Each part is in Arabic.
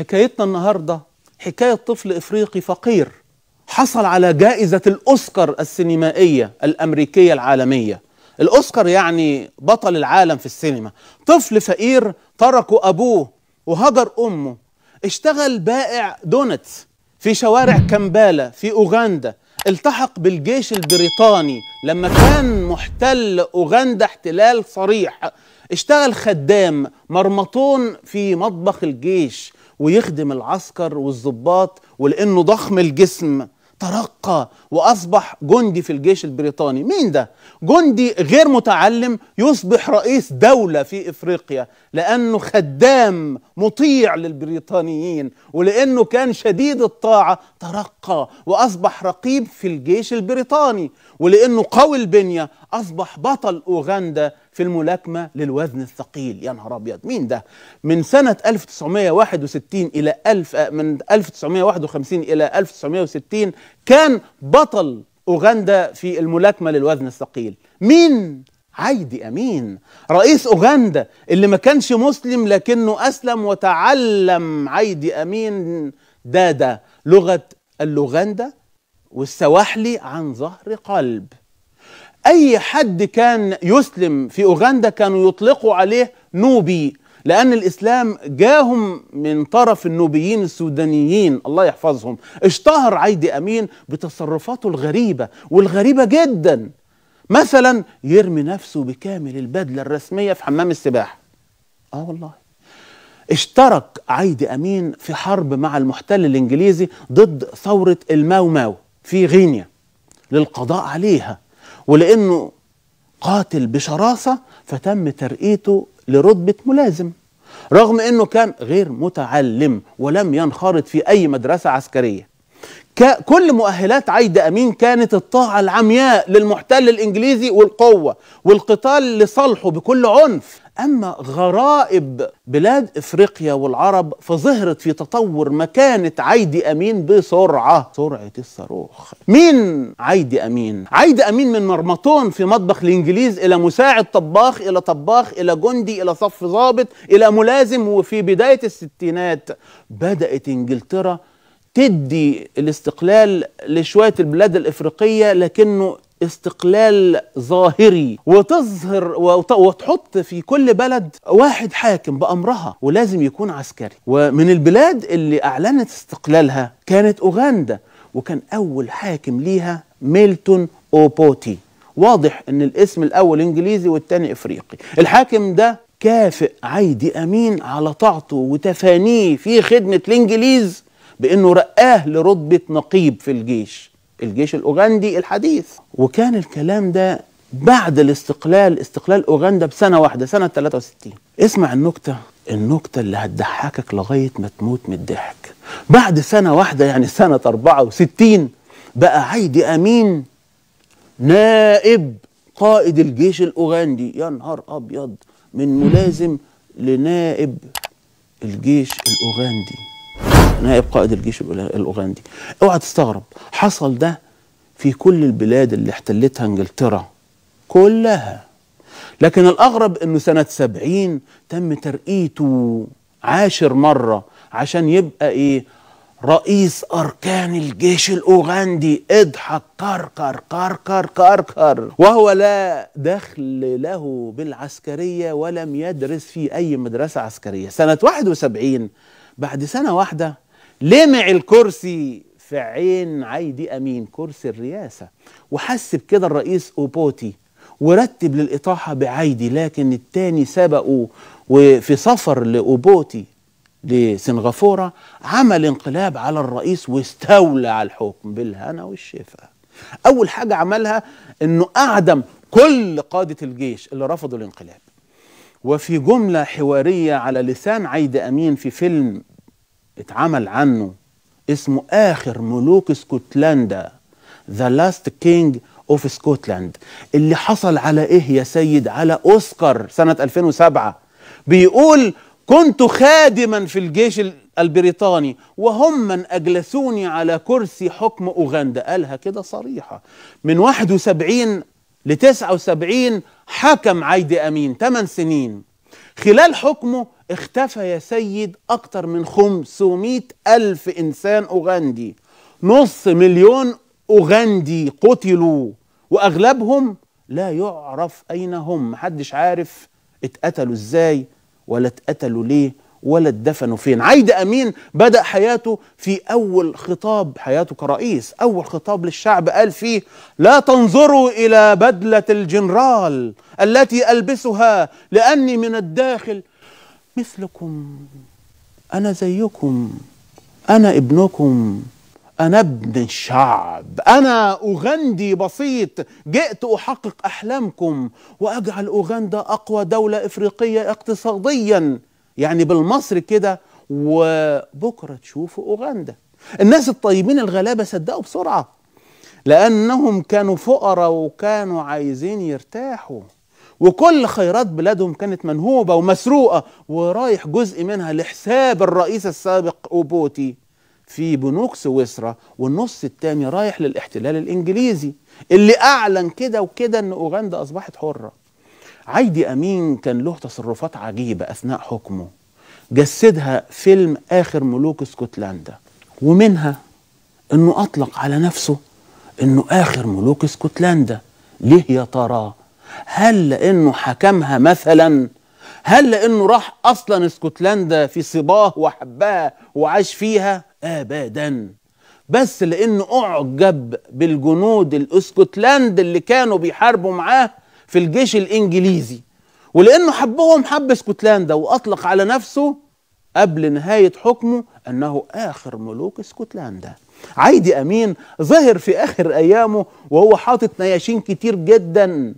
حكايتنا النهارده حكايه طفل افريقي فقير حصل على جائزه الاوسكار السينمائيه الامريكيه العالميه الاوسكار يعني بطل العالم في السينما طفل فقير تركه ابوه وهجر امه اشتغل بائع دونتس في شوارع كمبالا في اوغندا التحق بالجيش البريطاني لما كان محتل اوغندا احتلال صريح اشتغل خدام مرمطون في مطبخ الجيش ويخدم العسكر والضباط ولأنه ضخم الجسم ترقى وأصبح جندي في الجيش البريطاني مين ده؟ جندي غير متعلم يصبح رئيس دولة في إفريقيا لأنه خدام مطيع للبريطانيين ولأنه كان شديد الطاعة ترقى وأصبح رقيب في الجيش البريطاني ولأنه قوي البنية أصبح بطل أوغندا في الملاكمة للوزن الثقيل يا نهار أبيض مين ده؟ من سنة 1961 إلى 1000 آه، من 1951 إلى 1960 كان بطل أوغندا في الملاكمة للوزن الثقيل مين؟ عايدي أمين رئيس أوغندا اللي ما كانش مسلم لكنه أسلم وتعلم عايدي أمين دادا لغة اللوغندا والسواحلي عن ظهر قلب أي حد كان يسلم في أوغندا كانوا يطلقوا عليه نوبي لأن الإسلام جاهم من طرف النوبيين السودانيين الله يحفظهم اشتهر عيدي أمين بتصرفاته الغريبة والغريبة جدا مثلا يرمي نفسه بكامل البدلة الرسمية في حمام السباحة آه والله اشترك عيد أمين في حرب مع المحتل الإنجليزي ضد ثورة الماو ماو في غينيا للقضاء عليها ولأنه قاتل بشراسة فتم ترقيته لرتبة ملازم رغم أنه كان غير متعلم ولم ينخرط في أي مدرسة عسكرية كل مؤهلات عايدة أمين كانت الطاعة العمياء للمحتل الإنجليزي والقوة والقتال لصالحه بكل عنف أما غرائب بلاد إفريقيا والعرب فظهرت في تطور مكانة عيدي أمين بسرعة سرعة الصاروخ مين عيدي أمين؟ عيدي أمين من مرمطون في مطبخ الإنجليز إلى مساعد طباخ إلى طباخ إلى جندي إلى صف ضابط إلى ملازم وفي بداية الستينات بدأت إنجلترا تدي الاستقلال لشوية البلاد الإفريقية لكنه استقلال ظاهري وتظهر وتحط في كل بلد واحد حاكم بأمرها ولازم يكون عسكري ومن البلاد اللي أعلنت استقلالها كانت أوغندا وكان أول حاكم ليها ميلتون أوبوتي واضح ان الاسم الاول انجليزي والتاني افريقي الحاكم ده كافئ عيدي امين على طاعته وتفانيه في خدمه الانجليز بانه رقاه لرتبه نقيب في الجيش الجيش الأوغندي الحديث وكان الكلام ده بعد الاستقلال استقلال أوغندا بسنة واحدة سنة 63 اسمع النكتة النكتة اللي هتضحكك لغاية ما تموت من الضحك بعد سنة واحدة يعني سنة 64 بقى عيدي أمين نائب قائد الجيش الأوغندي يا نهار أبيض من ملازم لنائب الجيش الأوغندي نائب قائد الجيش الاوغندي اوعى تستغرب حصل ده في كل البلاد اللي احتلتها انجلترا كلها لكن الاغرب انه سنه سبعين تم ترقيته عاشر مره عشان يبقى ايه رئيس أركان الجيش الأوغندي اضحك كركر كركر كركر وهو لا دخل له بالعسكرية ولم يدرس في أي مدرسة عسكرية سنة 71 بعد سنة واحدة لمع الكرسي في عين عيدي امين كرسي الرئاسه وحس بكده الرئيس اوبوتي ورتب للاطاحه بعيدي لكن التاني سبقه وفي سفر لاوبوتي لسنغافوره عمل انقلاب على الرئيس واستولى على الحكم بالهنا والشفاء اول حاجه عملها انه اعدم كل قاده الجيش اللي رفضوا الانقلاب وفي جمله حواريه على لسان عيد امين في فيلم اتعمل عنه اسمه آخر ملوك اسكتلندا ذا لاست كينج اوف سكوتلاند اللي حصل على ايه يا سيد على اوسكار سنة 2007 بيقول كنت خادما في الجيش البريطاني وهم من أجلسوني على كرسي حكم أوغندا قالها كده صريحة من 71 ل 79 حكم عايدي أمين 8 سنين خلال حكمه اختفى يا سيد أكتر من 500 ألف إنسان أوغندي نص مليون أوغندي قتلوا وأغلبهم لا يعرف أين هم محدش عارف اتقتلوا إزاي ولا اتقتلوا ليه ولا اتدفنوا فين عايد أمين بدأ حياته في أول خطاب حياته كرئيس أول خطاب للشعب قال فيه لا تنظروا إلى بدلة الجنرال التي ألبسها لأني من الداخل مثلكم أنا زيكم أنا ابنكم أنا ابن الشعب أنا أوغندي بسيط جئت أحقق أحلامكم وأجعل أوغندا أقوى دولة إفريقية اقتصاديا يعني بالمصر كده وبكرة تشوفوا أوغندا الناس الطيبين الغلابة صدقوا بسرعة لأنهم كانوا فقراء وكانوا عايزين يرتاحوا وكل خيرات بلادهم كانت منهوبة ومسروقة ورايح جزء منها لحساب الرئيس السابق أوبوتي في بنوك سويسرا والنص التاني رايح للاحتلال الإنجليزي اللي أعلن كده وكده أن أوغندا أصبحت حرة عايدي أمين كان له تصرفات عجيبة أثناء حكمه جسدها فيلم آخر ملوك اسكتلندا ومنها أنه أطلق على نفسه أنه آخر ملوك اسكتلندا ليه يا ترى هل لأنه حكمها مثلا هل لأنه راح أصلا اسكتلندا في صباه وحبها وعاش فيها أبدا بس لأنه أعجب بالجنود الاسكتلند اللي كانوا بيحاربوا معاه في الجيش الإنجليزي ولأنه حبهم حب اسكتلندا وأطلق على نفسه قبل نهاية حكمه أنه آخر ملوك اسكتلندا عيدي أمين ظهر في آخر أيامه وهو حاطط نياشين كتير جداً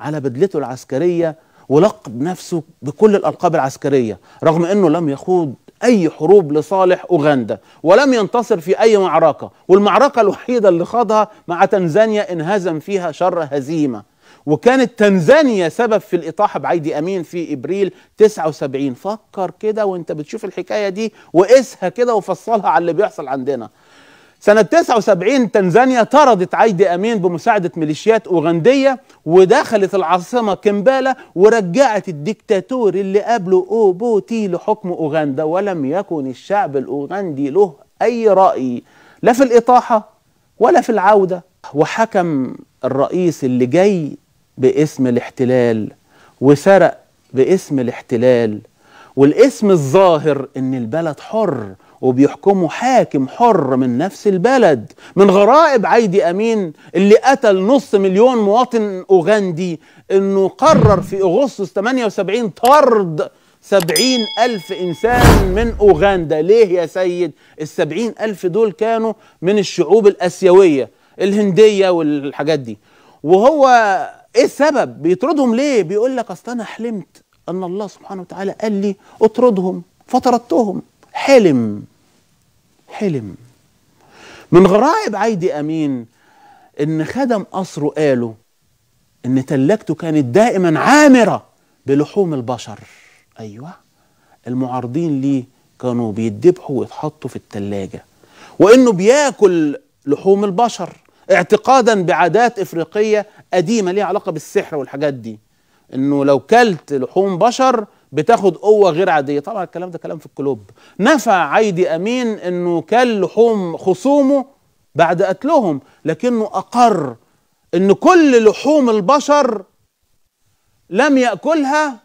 على بدلته العسكرية ولقب نفسه بكل الألقاب العسكرية رغم أنه لم يخوض أي حروب لصالح أوغندا ولم ينتصر في أي معركة والمعركة الوحيدة اللي خاضها مع تنزانيا انهزم فيها شر هزيمة وكانت تنزانيا سبب في الإطاحة بعيدي أمين في إبريل 79 فكر كده وانت بتشوف الحكاية دي وقسها كده وفصلها على اللي بيحصل عندنا سنة 79 تنزانيا طردت عايدي أمين بمساعدة ميليشيات أوغندية ودخلت العاصمة كمبالا ورجعت الدكتاتور اللي قبله أوبوتي لحكم أوغندا ولم يكن الشعب الأوغندي له أي رأي لا في الإطاحة ولا في العودة وحكم الرئيس اللي جاي باسم الاحتلال وسرق باسم الاحتلال والاسم الظاهر إن البلد حر وبيحكموا حاكم حر من نفس البلد من غرائب عيدي امين اللي قتل نص مليون مواطن اوغندي انه قرر في اغسطس 78 طرد سبعين ألف إنسان من أوغندا ليه يا سيد السبعين ألف دول كانوا من الشعوب الأسيوية الهندية والحاجات دي وهو إيه السبب بيطردهم ليه بيقول لك أصل أنا حلمت أن الله سبحانه وتعالى قال لي اطردهم فطردتهم حلم حلم من غرائب عيدي أمين إن خدم قصره قالوا إن تلاجته كانت دائما عامرة بلحوم البشر أيوه المعارضين ليه كانوا بيدبحوا ويتحطوا في التلاجة وإنه بياكل لحوم البشر اعتقادا بعادات إفريقية قديمة ليها علاقة بالسحر والحاجات دي إنه لو كلت لحوم بشر بتاخد قوه غير عاديه طبعا الكلام ده كلام في الكلوب نفى عيدي امين انه كل لحوم خصومه بعد قتلهم لكنه اقر ان كل لحوم البشر لم ياكلها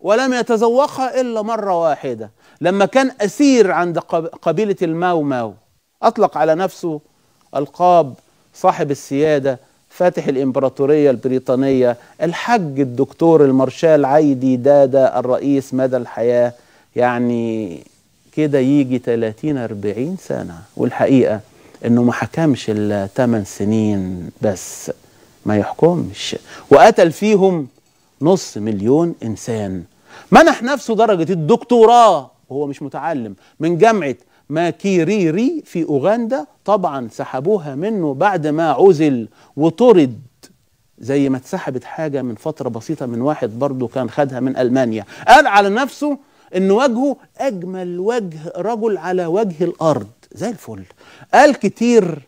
ولم يتذوقها الا مره واحده لما كان اسير عند قبيله الماو ماو اطلق على نفسه القاب صاحب السياده فاتح الإمبراطورية البريطانية الحج الدكتور المارشال عيدي دادا الرئيس مدى الحياة يعني كده يجي 30 40 سنة والحقيقة انه ما حكمش الثمان سنين بس ما يحكمش وقتل فيهم نص مليون انسان منح نفسه درجة الدكتوراه وهو مش متعلم من جامعة ماكيريري في أوغندا طبعا سحبوها منه بعد ما عزل وطرد زي ما اتسحبت حاجة من فترة بسيطة من واحد برضه كان خدها من ألمانيا قال على نفسه ان وجهه اجمل وجه رجل على وجه الارض زي الفل قال كتير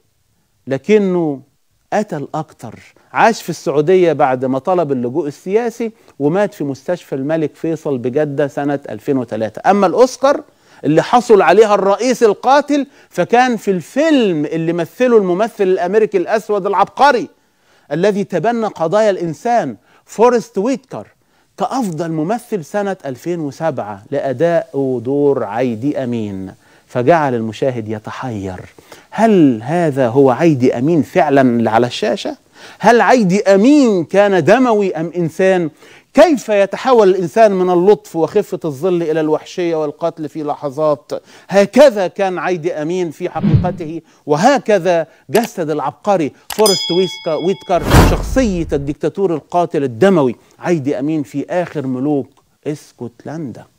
لكنه قتل اكتر عاش في السعودية بعد ما طلب اللجوء السياسي ومات في مستشفى الملك فيصل بجدة سنة 2003 اما الاوسكار اللي حصل عليها الرئيس القاتل فكان في الفيلم اللي مثله الممثل الامريكي الاسود العبقري الذي تبنى قضايا الانسان فورست ويتكر كافضل ممثل سنه 2007 لاداء دور عيدي امين فجعل المشاهد يتحير هل هذا هو عيدي امين فعلا اللي على الشاشه هل عيدي امين كان دموي ام انسان كيف يتحول الانسان من اللطف وخفه الظل الى الوحشيه والقتل في لحظات هكذا كان عيدي امين في حقيقته وهكذا جسد العبقري فورست ويتكر شخصيه الدكتاتور القاتل الدموي عيدي امين في اخر ملوك اسكتلندا